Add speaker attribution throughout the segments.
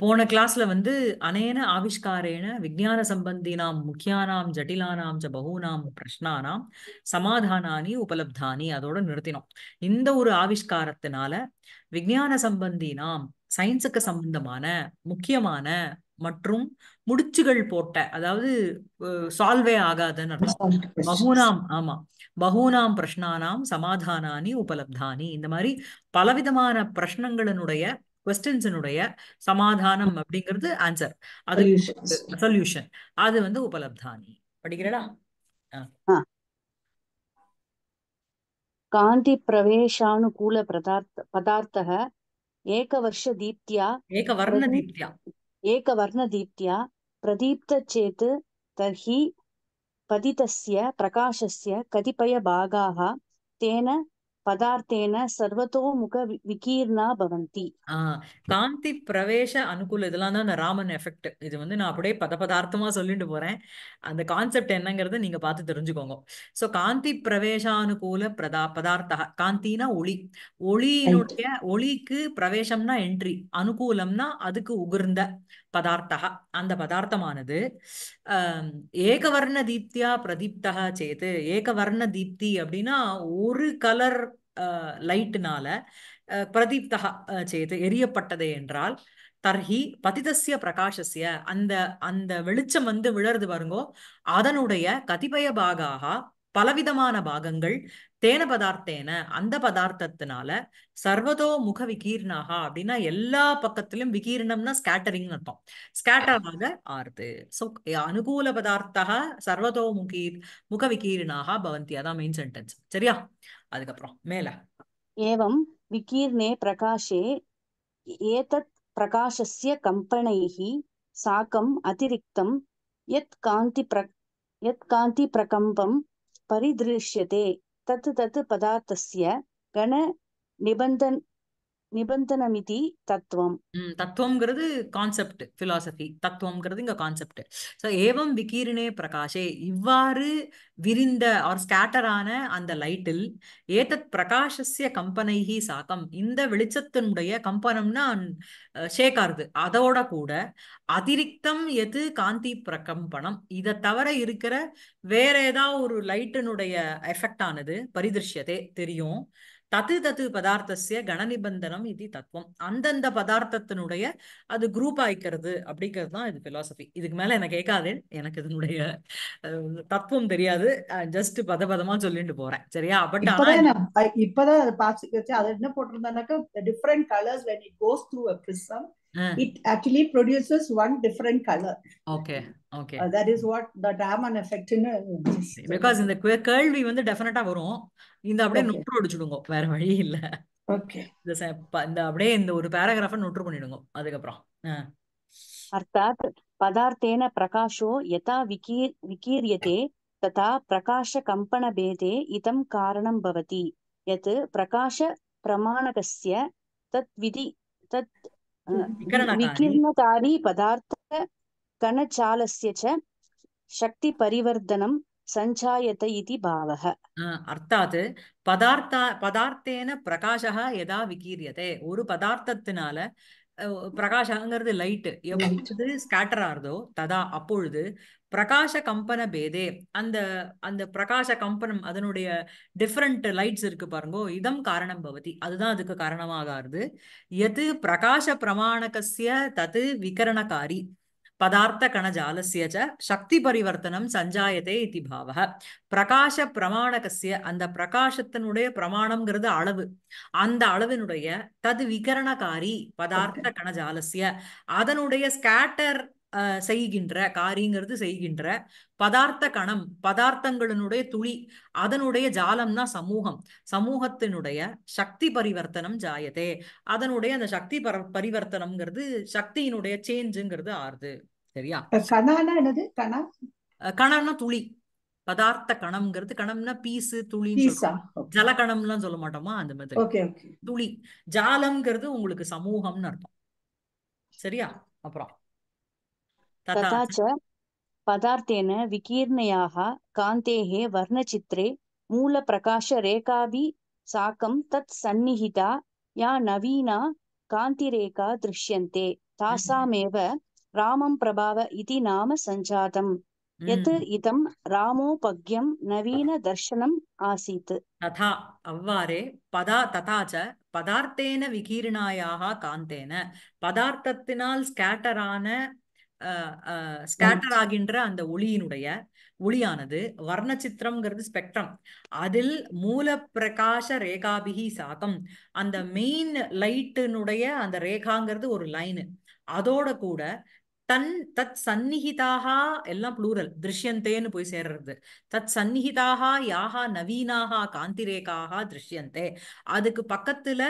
Speaker 1: போன கிளாஸ்ல வந்து அனேன ஆவிஷ்காரேன விஜயான சம்பந்தினாம் முக்கியானாம் ஜட்டிலானாம் ச பகூனாம் பிரஷ்னானாம் சமாதானானி உபலப்தானி அதோட நிறுத்தினோம் இந்த ஒரு ஆவிஷ்காரத்தினால விஜயான சம்பந்தி நாம் சயின்ஸுக்கு சம்பந்தமான முக்கியமான மற்றும் முடிச்சுகள் போட்ட அதாவது சால்வே ஆகாதன்னு அர்த்தம் பகூனாம் ஆமா பகூனாம் பிரஷ்னானாம் சமாதானானி உபலப்தானி இந்த மாதிரி பலவிதமான பிரஷ்னங்களினுடைய கொஸ்டின்ஸினுடைய சமாதானம் அப்படிங்கிறது ஆன்சர் அது சொல்யூஷன் அது வந்து உபலப்தானி படிக்கிறடா
Speaker 2: காந்தி பிரவேசானுகூல பதார்த்த பதார்த்தக ஏகவர்ஷ தீப்தியா ஏகவர்ண தீப்தியா ஏகவர்ண தீப்தியா பிரதீப்த சேத் தர்ஹி பதித்தஸ்ய பிரகாசஸ்ய கதிபய பாகாக தேன பதார்த்தேன சர்வத்தோ முக விகீர்ணா பவந்தி
Speaker 1: காந்தி பிரவேச அனுகூல இதெல்லாம் தான் அந்த ராமன் எஃபெக்ட் இது வந்து நான் அப்படியே பத பதார்த்தமா சொல்லிட்டு போறேன் அந்த கான்செப்ட் என்னங்கறத நீங்க பார்த்து தெரிஞ்சுக்கோங்க சோ காந்தி பிரவேசானுகூல பிரதா பதார்த்தா காந்தினா ஒளி ஒளியினுடைய ஒளிக்கு பிரவேசம்னா என்ட்ரி அனுகூலம்னா அதுக்கு உகிர்ந்த பதார்த்தா அந்த பதார்த்தமானது ஏகவர்ண தீப்தியா பிரதீப்தா சேத்து ஏகவர்ண தீப்தி அப்படின்னா ஒரு கலர் லைட்டினால பிரதீப்தா சேத் எரியப்பட்டது என்றால் தர்ஹி பதிதசிய பிரகாஷசிய அந்த அந்த வெளிச்சம் வந்து விழருது பாருங்கோ அதனுடைய கதிபய பாகாக பலவிதமான பாகங்கள் தேன பதார்த்தேன அந்த பதார்த்தத்தினால சர்வதோ முக விகீர்ணாக அப்படின்னா எல்லா பக்கத்திலும் விகீர்ணம்னா ஸ்கேட்டரிங் அர்த்தம் ஸ்கேட்டராக ஆறுது ஸோ அனுகூல பதார்த்தா சர்வதோ முகீர் முக விகீர்ணாக பவந்தி அதான் மெயின் சென்டென்ஸ் சரியா அதுக்கப்புறம் மேல
Speaker 2: ஏவம் விகீர்ணே பிரகாஷே ஏதத் பிரகாசஸ்ய கம்பனைः சாக்கம் அதிரிக்தம் எத் காந்தி பிர எத் காந்தி பிரகம்பம் பரிதிருஷ்யதே தத்து தத்து பதார்த்தஸ்ய கண நிபந்தன் நிபந்தனமிதி தத்துவம்
Speaker 1: தத்துவம்ங்கிறது கான்செப்ட் பிலாசபி தத்துவம்ங்கிறது இங்க கான்செப்ட் ஸோ ஏவம் விகீர்ணே பிரகாஷே இவ்வாறு விரிந்த ஆர் ஸ்கேட்டரான அந்த லைட்டில் ஏதத் பிரகாஷஸ்ய கம்பனைகி சாக்கம் இந்த வெளிச்சத்தினுடைய கம்பனம்னா ஷேக்காருது அதோட கூட அதிரிக்தம் எது காந்தி பிரகம்பனம் இதை தவிர இருக்கிற வேற ஏதாவது ஒரு லைட்டினுடைய எஃபெக்ட் ஆனது பரிதிருஷ்யத்தை தெரியும் தத்து தத்து பதார்த்தசிய கணநிபந்தனம் இது தத்துவம் அந்தந்த பதார்த்தத்தினுடைய அது குரூப் ஆயிக்கிறது அப்படிங்கிறது தான் இது பிலாசபி இதுக்கு மேல என்ன கேட்காது எனக்கு இதனுடைய தத்துவம் தெரியாது ஜஸ்ட் பத பதமா சொல்லிட்டு போறேன் சரியா பட் இப்பதான் அது என்ன போட்டிருந்தாக்க different colours when it goes through a prism Mm. It actually produces one different color. Okay, okay. Uh, that is what the Raman effect. Uh, because in the curl, we வந்து definite வரும் இந்த அப்படியே நுட்டு அடிச்சுடுங்க வேற வழி இல்ல okay இந்த இந்த அப்படியே இந்த ஒரு பேராகிராஃப நுட்டு பண்ணிடுங்க அதுக்கப்புறம்
Speaker 2: அர்த்தாத் பதார்த்தேன பிரகாஷோ யதா விகீ விகீரியதே ததா பிரகாஷ கம்பன பேதே இதம் காரணம் பவதி யத் பிரகாஷ பிரமாணகஸ்ய தத் விதி தத் विकीर्णकारी पदार्थ कणचालस्य च शक्तिपरिवर्धनं सञ्चायत इति भावः
Speaker 1: अर्थात् पदार्थ पदार्थेन प्रकाशः यदा विकीर्यते ஒரு பதார்த்தத்தினால பிரகாஷாங்கிறது லைட்டு எப்பொழுது ஸ்கேட்டர் ஆகிறதோ ததா அப்பொழுது பிரகாஷ கம்பன பேதே அந்த அந்த பிரகாஷ கம்பனம் அதனுடைய டிஃப்ரெண்ட் லைட்ஸ் இருக்கு பாருங்கோ இதம் காரணம் பவதி அதுதான் அதுக்கு காரணமாக எது பிரகாஷ பிரமாணகசிய தது விகரணக்காரி பதார்த்த கணஜாலசிய சக்தி பரிவர்த்தனம் சஞ்சாயத்தே இத்தி பாவ பிரகாச பிரமாணகசிய அந்த பிரகாசத்தினுடைய பிரமாணம்ங்கிறது அளவு அந்த அளவினுடைய தது விகரணகாரி பதார்த்த கணஜாலசிய அதனுடைய ஸ்கேட்டர் செய்கின்ற காரிங்கிறது செய்கின்ற பதார்த்த கணம் பதார்த்தங்களினுடைய துளி அதனுடைய ஜாலம் தான் சமூகம் சமூகத்தினுடைய சக்தி பரிவர்த்தனம் ஜாயதே அதனுடைய அந்த சக்தி பர பரிவர்த்தனம்ங்கிறது சக்தியினுடைய சேஞ்சுங்கிறது ஆறுது சரியா என்னது கணம்னா துளி பதார்த்த கணம்ங்கிறது கணம்னா துளி துளின்னு கணம்லாம் சொல்ல மாட்டோமா அந்த மாதிரி துளி ஜாலம்ங்கிறது உங்களுக்கு
Speaker 2: சமூகம்னு அர்த்தம்
Speaker 1: சரியா அப்புறம்
Speaker 2: तथा च पदार्थेन विकीर्णयाः कान्तेः वर्णचित्रे मूलप्रकाशरेखाभि साकं तत् सन्निहिता या नवीना कान्तिरेखा दृश्यन्ते तासामेव रामं प्रभाव इति नाम सञ्जातम् यत् இதம் ராமோபக்யம் நவீன தர்ஷனம் ஆசீத்
Speaker 1: ததா அவ்வாறே பதா ததாச்ச பதார்த்தேன விகீர்ணாயாக காந்தேன பதார்த்தத்தினால் ஸ்கேட்டரான ஸ்கேட்டர் ஆகின்ற அந்த ஒளியினுடைய ஒளியானது வர்ண சித்திரம்ங்கிறது ஸ்பெக்ட்ரம் அதில் மூல பிரகாச ரேகாபிகி சாகம் அந்த மெயின் லைட்டினுடைய அந்த ரேகாங்கிறது ஒரு லைனு அதோட கூட தன் தத் சந்நிகிதாக எல்லாம் ப்ளூரல் திருஷ்யந்தேன்னு போய் சேர்றது தத் சந்நிகிதாக யாகா நவீனாக காந்திரேகாக திருஷ்யந்தே அதுக்கு பக்கத்துல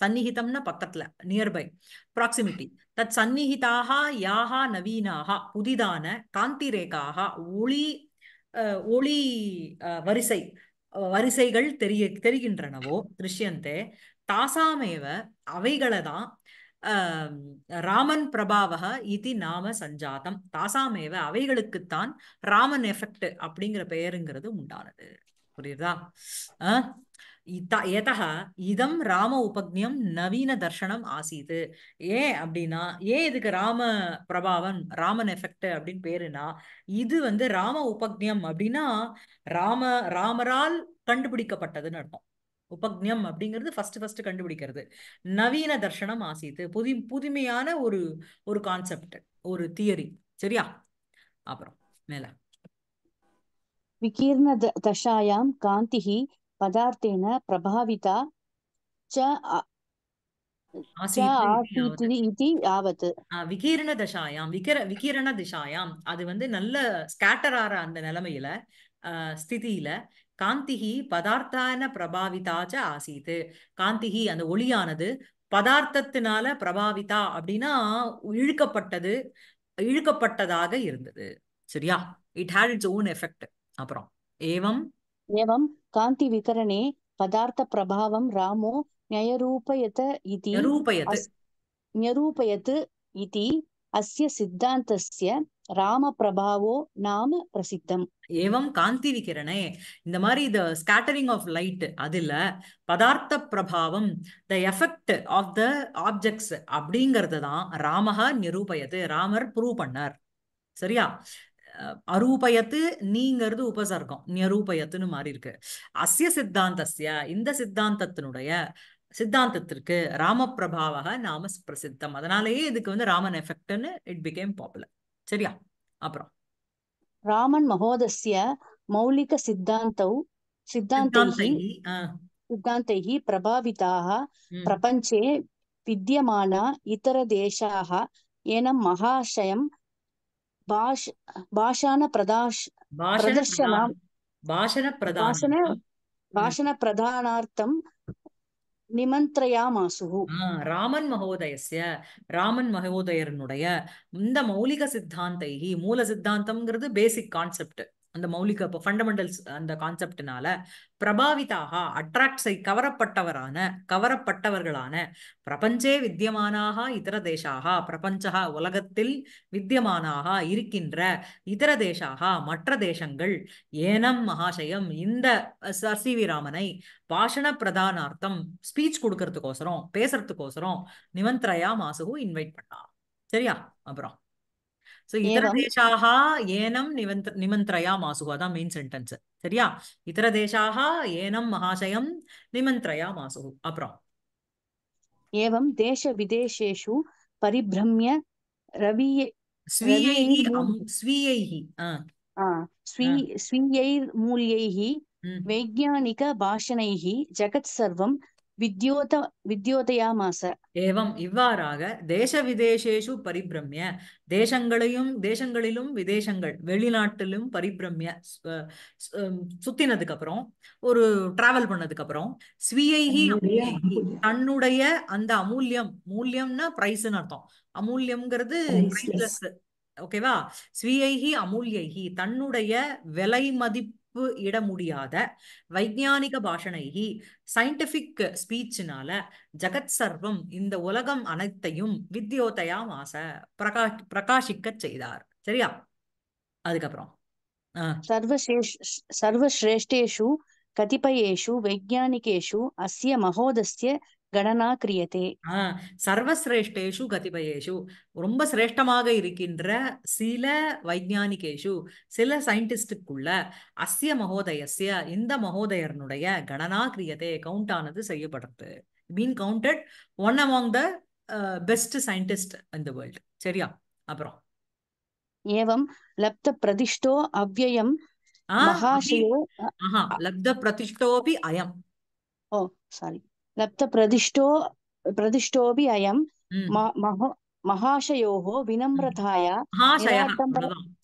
Speaker 1: சந்நிஹிதம்னா பக்கத்துல நியர்பை ப்ராக்சிமிட்டி தத் சந்நிஹிதாக யாகா நவீனாக புதிதான காந்தி ரேகாக ஒளி ஒளி வரிசை வரிசைகள் தெரிய தெரிகின்றனவோ திருஷ்யந்தே தாசாமேவ அவைகளை தான் ராமன் பிரபாவக இது நாம சஞ்சாதம் தாசாமேவ அவைகளுக்குத்தான் ராமன் எஃபெக்ட் அப்படிங்கிற பெயருங்கிறது உண்டானது புரியுதா எதா இதம் ராம உபக்னியம் நவீன தர்ஷனம் ஆசீது ஏன் அப்படின்னா ஏன் இதுக்கு ராம பிரபாவன் ராமன் எஃபெக்ட் அப்படின்னு பேருனா இது வந்து ராம உபக்னியம் அப்படின்னா ராம ராமரால் கண்டுபிடிக்கப்பட்டதுன்னு அர்த்தம் உபக்னியம் அப்படிங்கிறது ஃபர்ஸ்ட் ஃபர்ஸ்ட் கண்டுபிடிக்கிறது நவீன தர்ஷனம் ஆசீத்து புது புதுமையான ஒரு ஒரு கான்செப்ட் ஒரு தியரி சரியா அப்புறம் மேல
Speaker 2: விகீர்ண தசாயாம் காந்திஹி பதார்த்தேன பிரபாவிதா च இதி ஆபத்து
Speaker 1: விகீரண அது வந்து நல்ல ஸ்கேட்டர் அந்த நிலைமையில ஸ்திதியில காந்திகி பதார்த்தான பிரபாவிதாச்ச ஆசீத்து காந்திகி அந்த ஒளியானது பதார்த்தத்தினால பிரபாவிதா அப்படின்னா இழுக்கப்பட்டது இழுக்கப்பட்டதாக இருந்தது சரியா it had its own effect அப்புறம் ஏவம்
Speaker 2: ஏவம் காந்தி వికరణే பதார்த்த பிரபாவம் ராமோ న్యయరూపయత ఇది నిరూపయత్ న్యరూపయత్ ఇది అస్య ராம பிரபாவோ நாம பிரசித்தம்
Speaker 1: ஏவம் காந்தி விகிரணே
Speaker 2: இந்த மாதிரி த ஸ்கேட்டரிங்
Speaker 1: ஆஃப் லைட் அதுல பதார்த்த பிரபாவம் the effect of the objects அப்படிங்கிறது தான் ராமஹா நிரூபயது ராமர் ப்ரூவ் பண்ணார் சரியா அரூபயத்து நீங்கிறது உபசர்க்கம் நியரூபயத்துன்னு மாறி இருக்கு அசிய சித்தாந்தசிய இந்த சித்தாந்தத்தினுடைய சித்தாந்தத்திற்கு ராமபிரபாவக நாம பிரசித்தம் அதனாலேயே இதுக்கு வந்து ராமன் எஃபெக்ட்னு இட் பிகேம் பாப்புலர் சரியா அப்புறம்
Speaker 2: ராமன் மகோதசிய மௌலிக சித்தாந்தௌ சித்தாந்தி சித்தாந்தை பிரபாவிதாக பிரபஞ்சே வித்தியமான இதர தேசாக ஏனம் மகாஷயம் భాష భాషాన ప్రదాశ ప్రదర్శన భాషణ ప్రధాన ராமன்
Speaker 1: மகோதயசிய ராமன் மகோதயரனுடைய இந்த மௌலிக சித்தாந்தைகி மூல சித்தாந்தம்ங்கிறது பேசிக் கான்செப்ட் அந்த மௌலிக ஃபண்டமெண்டல்ஸ் அந்த கான்செப்டினால பிரபாவிதாக அட்ராக்ட்ஸை கவரப்பட்டவரான கவரப்பட்டவர்களான பிரபஞ்சே வித்தியமானாக இதர தேசாக பிரபஞ்சா உலகத்தில் வித்தியமானாக இருக்கின்ற இதர தேசாக மற்ற தேசங்கள் ஏனம் மகாசயம் இந்த சசிவிராமனை சி வி ராமனை பாஷண பிரதானார்த்தம் ஸ்பீச் கொடுக்கறதுக்கோசரம் பேசுறதுக்கோசரம் நிமந்திரையா மாசுகு இன்வைட் பண்ணா சரியா அப்புறம் சோ இதர தேசாக ஏனம் நிமந்த் நிமந்த்ரயா மாசு அதான் மெயின் சென்டென்ஸ் சரியா இதர தேசாக ஏனம் மகாசயம் நிமந்த்ரயா மாசு அப்புறம்
Speaker 2: ஏவம் தேச விதேசேஷு பரிபிரம்ய ரவிய ஸ்வீயைஹி ஸ்வீயைஹி ஸ்வீயைர் மூல்யைஹி वैज्ञानिकभाषणैः வித்யோத மாச ஏவம்
Speaker 1: இவ்வாறாக தேச விதேசேஷு பரிபிரமிய தேசங்களையும் தேசங்களிலும் விதேசங்கள் வெளிநாட்டிலும் பரிபிரமிய சுத்தினதுக்கு அப்புறம் ஒரு டிராவல் பண்ணதுக்கு அப்புறம் ஸ்வீயைகி தன்னுடைய அந்த அமூல்யம் மூல்யம்னா பிரைஸ்ன்னு அர்த்தம் அமூல்யம்ங்கிறது ஓகேவா ஸ்வீயைகி அமூல்யைகி தன்னுடைய விலை மதிப்பு தப்பு இட முடியாத வைஜானிக பாஷனைகி சயின்டிபிக் ஸ்பீச்சினால ஜகத் சர்வம் இந்த உலகம் அனைத்தையும் வித்யோதயா மாச பிரகா பிரகாஷிக்க செய்தார் சரியா
Speaker 2: அதுக்கப்புறம் சர்வசிரேஷ்டேஷு கதிபயேஷு வைஜானிகேஷு அஸ்ய மகோதஸ்ய கணனா கிரியதே
Speaker 1: சர்வசிரேஷ்டேஷு கதிபயேஷு ரொம்ப சிரேஷ்டமாக இருக்கின்ற சில வைஜானிகேஷு சில சயின்டிஸ்டுக்குள்ள அஸ்ய மகோதயசிய இந்த மகோதயர்னுடைய கணனா கிரியதே கவுண்ட் ஆனது செய்யப்படுறது been counted one among the best scientist இந்த வேர்ல்டு சரியா அப்புறம்
Speaker 2: ஏவம் லப்த பிரதிஷ்டோ அவ்வயம் மகாஷயோ
Speaker 1: லப்த பிரதிஷ்டோபி
Speaker 2: அயம் ஓ சாரி லப்த பிரதிஷ்டோ பிரதிஷ்டோபி அயம் மகாஷயோः विनम्रताय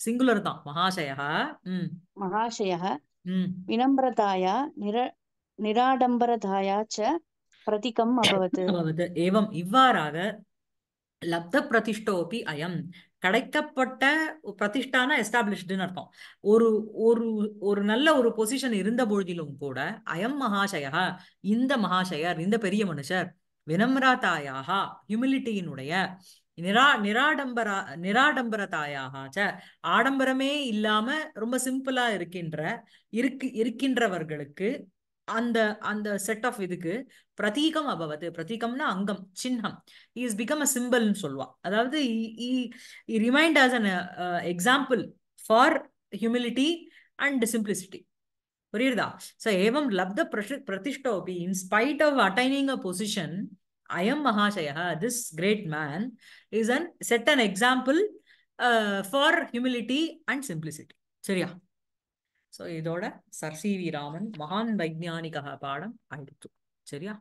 Speaker 1: सिङ्गुलर् तां महाशयः
Speaker 2: महाशयः विनम्रताय निर निराडम्बरताय च प्रतीकम् अभवत् अभवत् एवम्
Speaker 1: इव्वाराग லப்த பிரதிஷ்டோபி அயம் கிடைக்கப்பட்ட பிரதிஷ்டான எஸ்டாப்ளிஷ்டுன்னு அர்த்தம் ஒரு ஒரு ஒரு நல்ல ஒரு பொசிஷன் இருந்த பொழுதிலும் கூட அயம் மகாசயா இந்த மகாசயர் இந்த பெரிய மனுஷர் வினம்ரதாயாக ஹியூமிலிட்டியினுடைய நிரா நிராடம்பரா நிராடம்பரதாயாக ச ஆடம்பரமே இல்லாம ரொம்ப சிம்பிளா இருக்கின்ற இருக்கு இருக்கின்றவர்களுக்கு அந்த அந்த செட் ஆஃப் இதுக்கு பிரதீகம் அபவது பிரதீகம்னா அங்கம் சின்னம் இஸ் பிகம் அ சிம்பிள்னு சொல்லுவான் அதாவது remind as an example for humility and simplicity புரியுதா ஸோ ஏவம் லப்த பிரதிஷ்டோபி inspite of attaining a position ஐஎம் மகாசயா this great man is an set an example for humility and simplicity சரியா ஸோ இதோட சர் ராமன் மகான் வைஜானிக பாடம் ஆயிடுச்சு சரியா